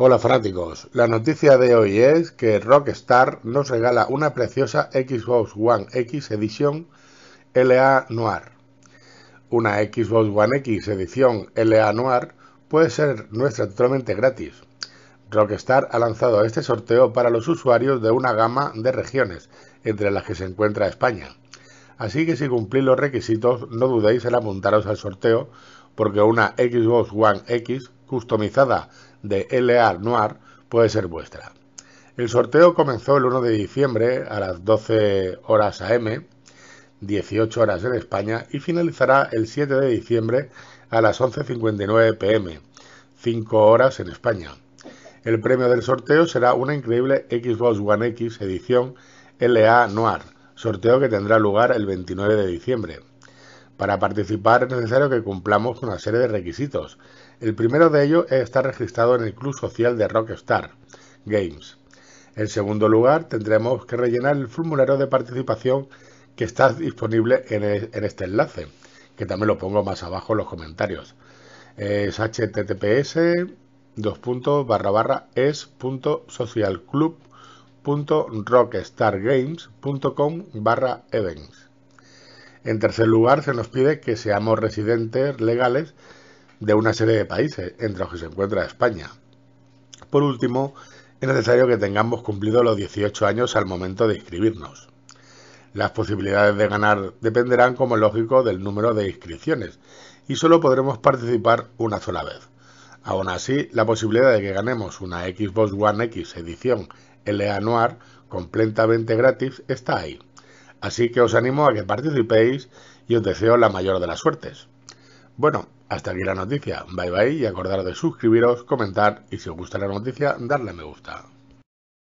Hola fanáticos, la noticia de hoy es que Rockstar nos regala una preciosa Xbox One X edición LA Noir. Una Xbox One X edición LA Noir puede ser nuestra totalmente gratis. Rockstar ha lanzado este sorteo para los usuarios de una gama de regiones, entre las que se encuentra España. Así que si cumplís los requisitos, no dudéis en apuntaros al sorteo, porque una Xbox One X customizada de L.A. Noir puede ser vuestra. El sorteo comenzó el 1 de diciembre a las 12 horas AM, 18 horas en España, y finalizará el 7 de diciembre a las 11.59 pm, 5 horas en España. El premio del sorteo será una increíble Xbox One X edición LA Noir, sorteo que tendrá lugar el 29 de diciembre. Para participar es necesario que cumplamos una serie de requisitos. El primero de ellos es estar registrado en el Club Social de Rockstar Games. En segundo lugar, tendremos que rellenar el formulario de participación que está disponible en, e, este enlace, que también lo pongo más abajo en los comentarios. Es https dos en tercer lugar, se nos pide que seamos residentes legales de una serie de países, entre los que se encuentra España. Por último, es necesario que tengamos cumplido los 18 años al momento de inscribirnos. Las posibilidades de ganar dependerán, como es lógico, del número de inscripciones y solo podremos participar una sola vez. Aún así, la posibilidad de que ganemos una Xbox One X edición LA Noir completamente gratis está ahí. Así que os animo a que participéis y os deseo la mayor de las suertes. Bueno, hasta aquí la noticia. Bye bye y acordaros de suscribiros, comentar y si os gusta la noticia, darle a me gusta.